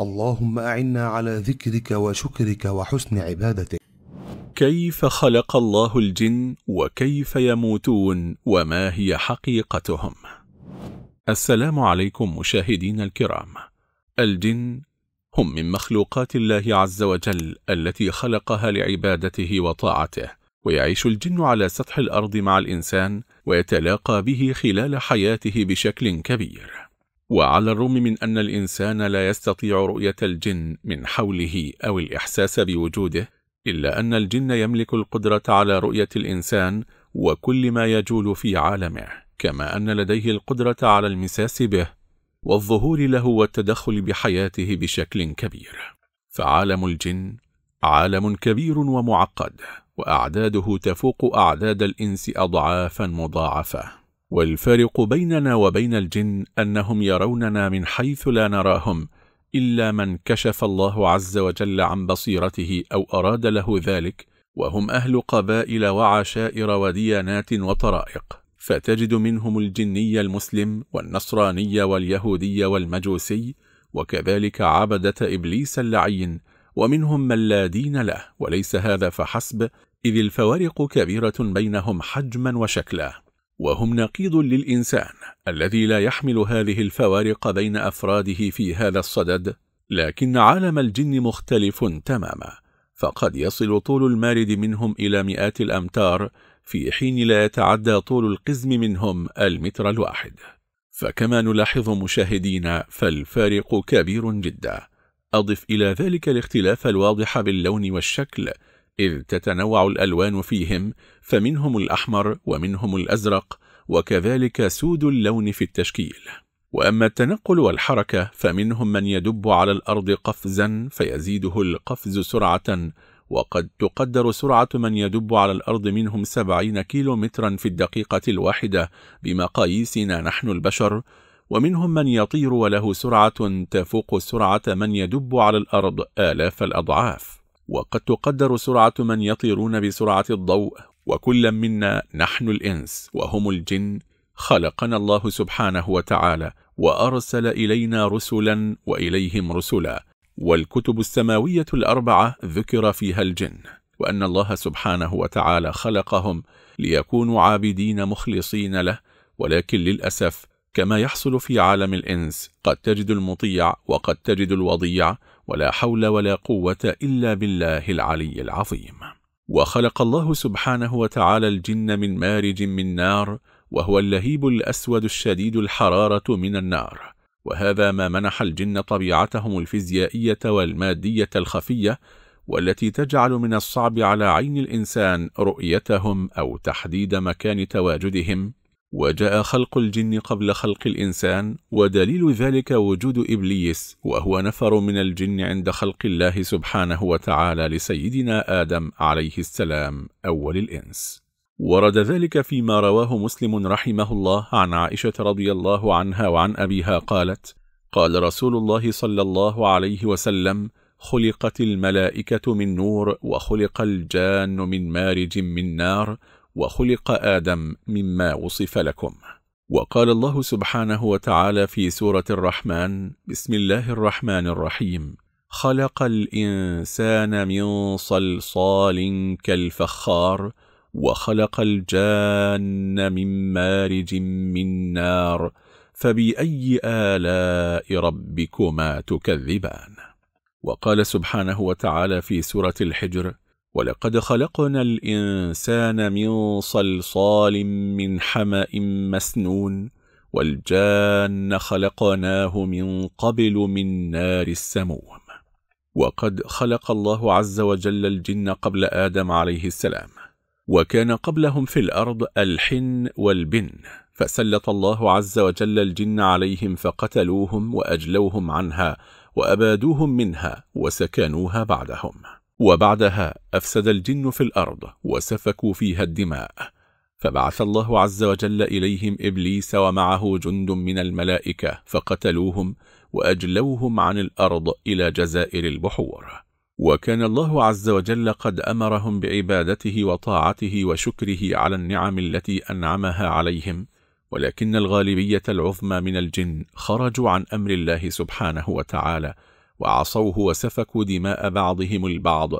اللهم أعنا على ذكرك وشكرك وحسن عبادتك كيف خلق الله الجن وكيف يموتون وما هي حقيقتهم السلام عليكم مشاهدين الكرام الجن هم من مخلوقات الله عز وجل التي خلقها لعبادته وطاعته ويعيش الجن على سطح الأرض مع الإنسان ويتلاقى به خلال حياته بشكل كبير وعلى الرغم من أن الإنسان لا يستطيع رؤية الجن من حوله أو الإحساس بوجوده إلا أن الجن يملك القدرة على رؤية الإنسان وكل ما يجول في عالمه كما أن لديه القدرة على المساس به والظهور له والتدخل بحياته بشكل كبير فعالم الجن عالم كبير ومعقد وأعداده تفوق أعداد الإنس أضعافا مضاعفة والفارق بيننا وبين الجن أنهم يروننا من حيث لا نراهم إلا من كشف الله عز وجل عن بصيرته أو أراد له ذلك وهم أهل قبائل وعشائر وديانات وطرائق فتجد منهم الجني المسلم والنصراني واليهودي والمجوسي وكذلك عبدة إبليس اللعين ومنهم من لا دين له وليس هذا فحسب إذ الفوارق كبيرة بينهم حجما وشكلا وهم نقيض للإنسان الذي لا يحمل هذه الفوارق بين أفراده في هذا الصدد لكن عالم الجن مختلف تماما فقد يصل طول المارد منهم إلى مئات الأمتار في حين لا يتعدى طول القزم منهم المتر الواحد فكما نلاحظ مشاهدينا فالفارق كبير جدا أضف إلى ذلك الاختلاف الواضح باللون والشكل إذ تتنوع الألوان فيهم فمنهم الأحمر ومنهم الأزرق وكذلك سود اللون في التشكيل وأما التنقل والحركة فمنهم من يدب على الأرض قفزا فيزيده القفز سرعة وقد تقدر سرعة من يدب على الأرض منهم سبعين كيلو مترا في الدقيقة الواحدة بمقاييسنا نحن البشر ومنهم من يطير وله سرعة تفوق سرعة من يدب على الأرض آلاف الأضعاف وقد تقدر سرعة من يطيرون بسرعة الضوء وكلا منا نحن الإنس وهم الجن خلقنا الله سبحانه وتعالى وأرسل إلينا رسلا وإليهم رسلا والكتب السماوية الأربعة ذكر فيها الجن وأن الله سبحانه وتعالى خلقهم ليكونوا عابدين مخلصين له ولكن للأسف كما يحصل في عالم الإنس قد تجد المطيع وقد تجد الوضيع ولا حول ولا قوة إلا بالله العلي العظيم وخلق الله سبحانه وتعالى الجن من مارج من نار وهو اللهيب الأسود الشديد الحرارة من النار وهذا ما منح الجن طبيعتهم الفيزيائية والمادية الخفية والتي تجعل من الصعب على عين الإنسان رؤيتهم أو تحديد مكان تواجدهم وجاء خلق الجن قبل خلق الإنسان ودليل ذلك وجود إبليس وهو نفر من الجن عند خلق الله سبحانه وتعالى لسيدنا آدم عليه السلام أول الإنس ورد ذلك فيما رواه مسلم رحمه الله عن عائشة رضي الله عنها وعن أبيها قالت قال رسول الله صلى الله عليه وسلم خلقت الملائكة من نور وخلق الجان من مارج من نار وخلق آدم مما وصف لكم وقال الله سبحانه وتعالى في سورة الرحمن بسم الله الرحمن الرحيم خلق الإنسان من صلصال كالفخار وخلق الجان من مارج من نار فبأي آلاء ربكما تكذبان وقال سبحانه وتعالى في سورة الحجر ولقد خلقنا الإنسان من صلصال من حمأ مسنون والجان خلقناه من قبل من نار السموم وقد خلق الله عز وجل الجن قبل آدم عليه السلام وكان قبلهم في الأرض الحن والبن فسلط الله عز وجل الجن عليهم فقتلوهم وأجلوهم عنها وأبادوهم منها وسكنوها بعدهم وبعدها أفسد الجن في الأرض وسفكوا فيها الدماء فبعث الله عز وجل إليهم إبليس ومعه جند من الملائكة فقتلوهم وأجلوهم عن الأرض إلى جزائر البحور وكان الله عز وجل قد أمرهم بعبادته وطاعته وشكره على النعم التي أنعمها عليهم ولكن الغالبية العظمى من الجن خرجوا عن أمر الله سبحانه وتعالى وعصوه وسفكوا دماء بعضهم البعض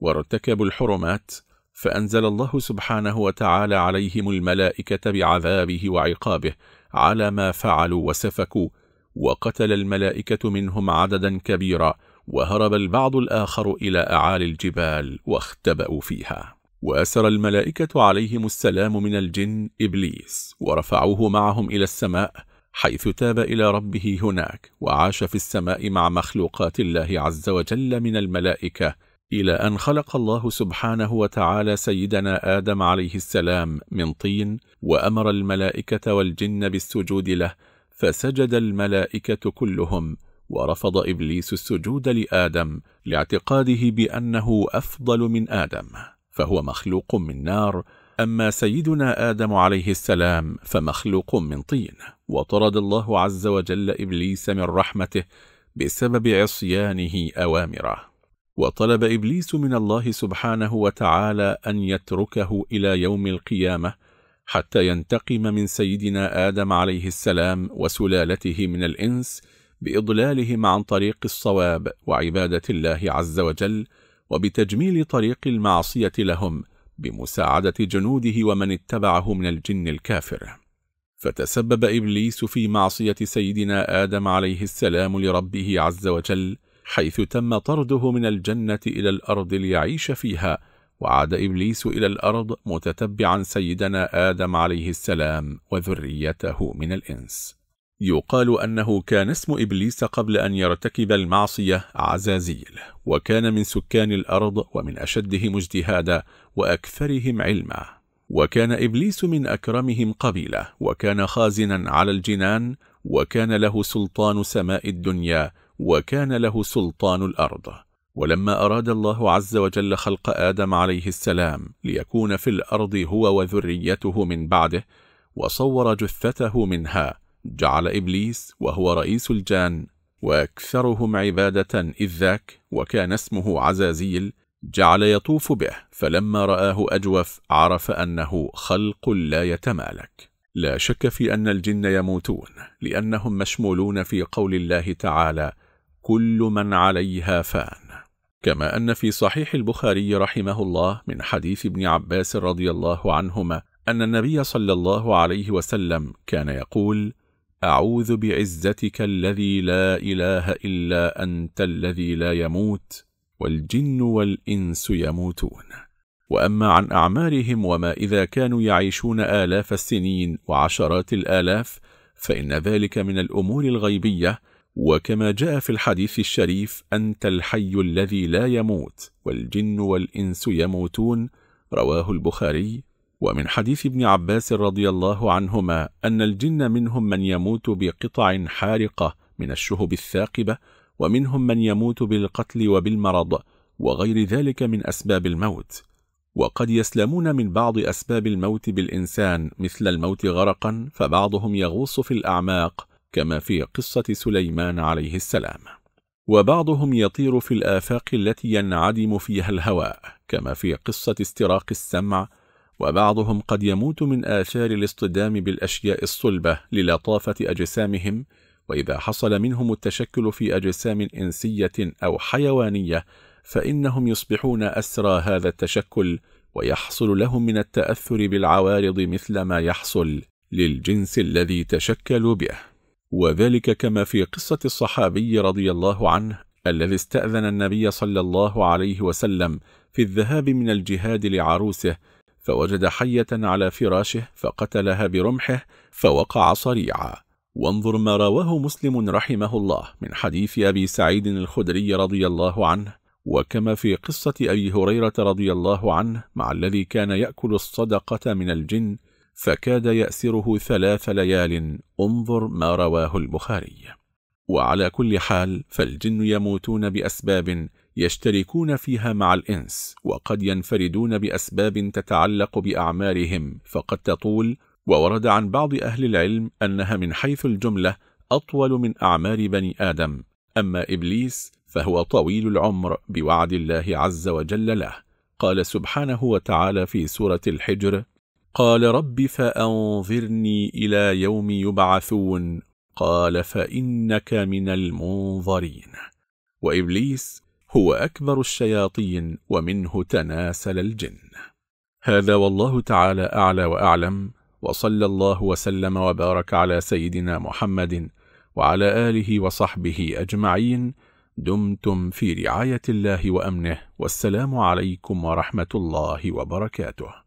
وارتكبوا الحرمات فأنزل الله سبحانه وتعالى عليهم الملائكة بعذابه وعقابه على ما فعلوا وسفكوا وقتل الملائكة منهم عددا كبيرا وهرب البعض الآخر إلى أعالي الجبال واختبأوا فيها وأسر الملائكة عليهم السلام من الجن إبليس ورفعوه معهم إلى السماء حيث تاب إلى ربه هناك وعاش في السماء مع مخلوقات الله عز وجل من الملائكة إلى أن خلق الله سبحانه وتعالى سيدنا آدم عليه السلام من طين وأمر الملائكة والجن بالسجود له فسجد الملائكة كلهم ورفض إبليس السجود لآدم لاعتقاده بأنه أفضل من آدم فهو مخلوق من نار أما سيدنا آدم عليه السلام فمخلوق من طين وطرد الله عز وجل إبليس من رحمته بسبب عصيانه أوامره وطلب إبليس من الله سبحانه وتعالى أن يتركه إلى يوم القيامة حتى ينتقم من سيدنا آدم عليه السلام وسلالته من الإنس بإضلالهم عن طريق الصواب وعبادة الله عز وجل وبتجميل طريق المعصية لهم بمساعدة جنوده ومن اتبعه من الجن الكافر فتسبب إبليس في معصية سيدنا آدم عليه السلام لربه عز وجل حيث تم طرده من الجنة إلى الأرض ليعيش فيها وعاد إبليس إلى الأرض متتبعا سيدنا آدم عليه السلام وذريته من الإنس يقال أنه كان اسم إبليس قبل أن يرتكب المعصية عزازيل وكان من سكان الأرض ومن أشدهم اجتهادا وأكثرهم علما وكان إبليس من أكرمهم قبيلة وكان خازنا على الجنان وكان له سلطان سماء الدنيا وكان له سلطان الأرض ولما أراد الله عز وجل خلق آدم عليه السلام ليكون في الأرض هو وذريته من بعده وصور جثته منها جعل إبليس وهو رئيس الجان وأكثرهم عبادة إذ ذاك وكان اسمه عزازيل جعل يطوف به فلما رآه أجوف عرف أنه خلق لا يتمالك لا شك في أن الجن يموتون لأنهم مشمولون في قول الله تعالى كل من عليها فان كما أن في صحيح البخاري رحمه الله من حديث ابن عباس رضي الله عنهما أن النبي صلى الله عليه وسلم كان يقول أعوذ بعزتك الذي لا إله إلا أنت الذي لا يموت والجن والإنس يموتون وأما عن أعمارهم وما إذا كانوا يعيشون آلاف السنين وعشرات الآلاف فإن ذلك من الأمور الغيبية وكما جاء في الحديث الشريف أنت الحي الذي لا يموت والجن والإنس يموتون رواه البخاري ومن حديث ابن عباس رضي الله عنهما أن الجن منهم من يموت بقطع حارقة من الشهب الثاقبة ومنهم من يموت بالقتل وبالمرض وغير ذلك من أسباب الموت وقد يسلمون من بعض أسباب الموت بالإنسان مثل الموت غرقا فبعضهم يغوص في الأعماق كما في قصة سليمان عليه السلام وبعضهم يطير في الآفاق التي ينعدم فيها الهواء كما في قصة استراق السمع وبعضهم قد يموت من آثار الاصطدام بالأشياء الصلبة للطافة أجسامهم وإذا حصل منهم التشكل في أجسام إنسية أو حيوانية فإنهم يصبحون أسرى هذا التشكل ويحصل لهم من التأثر بالعوارض مثل ما يحصل للجنس الذي تشكلوا به وذلك كما في قصة الصحابي رضي الله عنه الذي استأذن النبي صلى الله عليه وسلم في الذهاب من الجهاد لعروسه فوجد حية على فراشه فقتلها برمحه فوقع صريعا وانظر ما رواه مسلم رحمه الله من حديث أبي سعيد الخدري رضي الله عنه وكما في قصة أبي هريرة رضي الله عنه مع الذي كان يأكل الصدقة من الجن فكاد يأسره ثلاث ليال انظر ما رواه البخاري وعلى كل حال فالجن يموتون بأسباب يشتركون فيها مع الإنس وقد ينفردون بأسباب تتعلق بأعمارهم فقد تطول وورد عن بعض أهل العلم أنها من حيث الجملة أطول من أعمار بني آدم أما إبليس فهو طويل العمر بوعد الله عز وجل له قال سبحانه وتعالى في سورة الحجر قال رب فأنظرني إلى يوم يبعثون قال فإنك من المنظرين وإبليس هو أكبر الشياطين ومنه تناسل الجن هذا والله تعالى أعلى وأعلم وصلى الله وسلم وبارك على سيدنا محمد وعلى آله وصحبه أجمعين دمتم في رعاية الله وأمنه والسلام عليكم ورحمة الله وبركاته